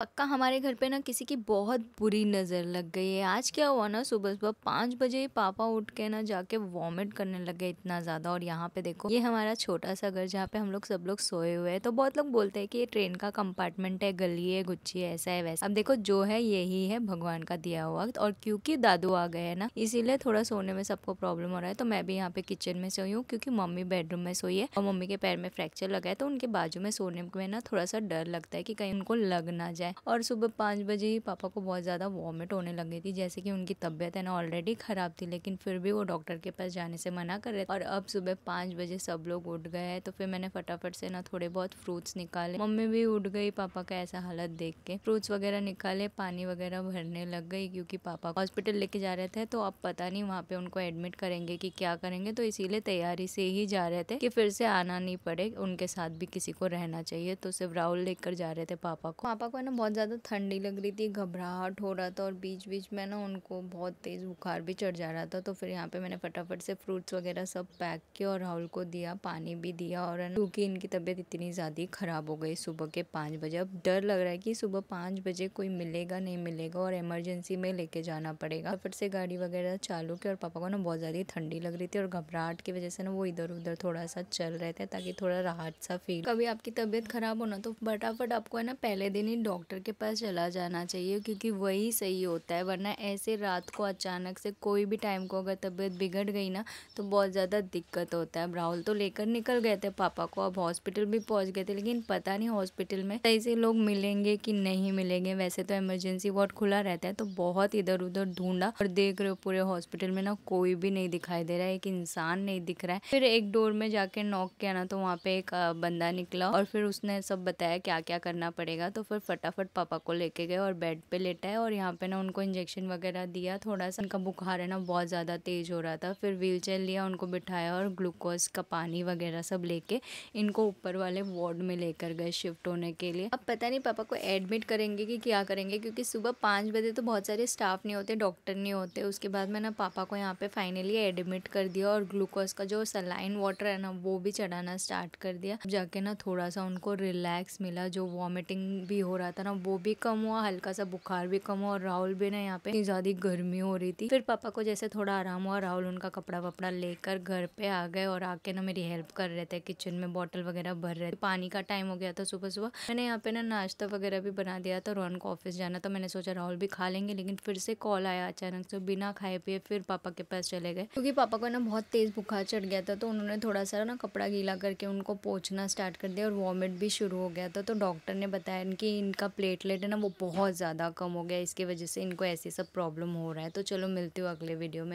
पक्का हमारे घर पे ना किसी की बहुत बुरी नज़र लग गई है आज क्या हुआ ना सुबह सुबह पाँच बजे पापा उठ के ना जाके वॉमिट करने लग गए इतना ज़्यादा और यहाँ पे देखो ये हमारा छोटा सा घर जहाँ पे हम लोग सब लोग सोए हुए हैं तो बहुत लोग बोलते हैं कि ये ट्रेन का कंपार्टमेंट है गली है गुच्छी है ऐसा है वैसा अब देखो जो है यही है भगवान का दिया हुआ और क्योंकि दादू आ गए है ना इसीलिए थोड़ा सोने में सबको प्रॉब्लम हो रहा है तो मैं भी यहाँ पे किचन में सोई हूँ क्योंकि मम्मी बेडरूम में सोई है और मम्मी के पैर में फ्रैक्चर लगा है तो उनके बाजू में सोने में ना थोड़ा सा डर लगता है कि कहीं उनको लग ना जाए है और सुबह पाँच बजे ही पापा को बहुत ज़्यादा वॉमिट होने लगी थी जैसे कि उनकी तबीयत है ना ऑलरेडी ख़राब थी लेकिन फिर भी वो डॉक्टर के पास जाने से मना कर रहे थे और अब सुबह पाँच बजे सब लोग उठ गए तो फिर मैंने फटाफट से ना थोड़े बहुत फ्रूट्स निकाले मम्मी भी उठ गई पापा का ऐसा हालत देख के फ्रूट्स वगैरह निकाले पानी वगैरह भरने लग गई क्योंकि पापा हॉस्पिटल लेके जा रहे थे तो अब पता नहीं वहाँ पे उनको एडमिट करेंगे कि क्या करेंगे तो इसीलिए तैयारी से ही जा रहे थे कि फिर से आना नहीं पड़े उनके साथ भी किसी को रहना चाहिए तो सिर्फ राहुल लेकर जा रहे थे पापा को पापा को है ना बहुत ज़्यादा ठंडी लग रही थी घबराहट हो रहा था और बीच बीच में ना उनको बहुत तेज़ बुखार भी चढ़ जा रहा था तो फिर यहाँ पे मैंने फटाफट से फ्रूट्स वगैरह सब पैक किया और राहुल को दिया पानी भी दिया और क्योंकि इनकी तबीयत इतनी ज़्यादा ख़राब हो गई सुबह के पाँच बजे अब डर लग रहा है कि सुबह पाँच बजे कोई मिलेगा नहीं मिलेगा और इमरजेंसी में लेके जाना पड़ेगा फिर से गाड़ी वगैरह चालू की और पापा को ना बहुत ज़्यादा ठंडी लग रही थी और घबराहट की वजह से ना वो इधर उधर थोड़ा सा चल रहे थे ताकि थोड़ा राहत सा फील कभी आपकी तबीयत ख़राब हो ना तो फटाफट आपको है ना पहले दिन ही डॉक्टर डॉक्टर के पास चला जाना चाहिए क्योंकि वही सही होता है वरना ऐसे रात को अचानक से कोई भी टाइम को अगर तबीयत बिगड़ गई ना तो बहुत ज़्यादा दिक्कत होता है राहुल तो लेकर निकल गए थे पापा को अब हॉस्पिटल भी पहुँच गए थे लेकिन पता नहीं हॉस्पिटल में सही से लोग मिलेंगे कि नहीं मिलेंगे वैसे तो इमरजेंसी वार्ड खुला रहता है तो बहुत इधर उधर ढूंढा और देख रहे हो पूरे हॉस्पिटल में ना कोई भी नहीं दिखाई दे रहा है एक इंसान नहीं दिख रहा है फिर एक डोर में जाके नॉक किया ना तो वहाँ पे एक बंदा निकला और फिर उसने सब बताया क्या क्या करना पड़ेगा तो फिर फटाफट फटाफट पापा को लेके गए और बेड पे लेटाए और यहाँ पे ना उनको इंजेक्शन वगैरह दिया थोड़ा सा उनका बुखार है ना बहुत ज़्यादा तेज़ हो रहा था फिर व्हील चेयर लिया उनको बिठाया और ग्लूकोज का पानी वगैरह सब लेके इनको ऊपर वाले वार्ड में लेकर गए शिफ्ट होने के लिए अब पता नहीं पापा को एडमिट करेंगे कि क्या करेंगे क्योंकि सुबह पाँच बजे तो बहुत सारे स्टाफ नहीं होते डॉक्टर नहीं होते उसके बाद में ना पापा को यहाँ पे फाइनली एडमिट कर दिया और ग्लूकोज का जो सलाइन वाटर है ना वो भी चढ़ाना स्टार्ट कर दिया जाके ना थोड़ा सा उनको रिलैक्स मिला जो वॉमिटिंग भी हो रहा था ना वो भी कम हुआ हल्का सा बुखार भी कम हुआ और राहुल भी ना यहाँ पे इतनी ज़्यादा गर्मी हो रही थी फिर पापा को जैसे थोड़ा आराम हुआ राहुल उनका कपड़ा वपड़ा लेकर घर पे आ गए और आके ना मेरी हेल्प कर रहे थे किचन में बॉटल वगैरह भर रहे थे पानी का टाइम हो गया था सुबह सुबह मैंने यहाँ पे ना नाश्ता वगैरह भी बना दिया था रोहन को ऑफिस जाना था मैंने सोचा राहुल भी खा लेंगे लेकिन फिर से कॉल आया अचानक से बिना खाए पिए फिर पापा के पास चले गए क्योंकि पापा को ना बहुत तेज़ बुखार चढ़ गया था तो उन्होंने थोड़ा सा ना कपड़ा गीला करके उनको पोछना स्टार्ट कर दिया और वॉमिट भी शुरू हो गया था तो डॉक्टर ने बताया कि इनका इनका प्लेटलेट है ना वो बहुत ज़्यादा कम हो गया इसकी वजह से इनको ऐसी सब प्रॉब्लम हो रहा है तो चलो मिलती हूँ अगले वीडियो में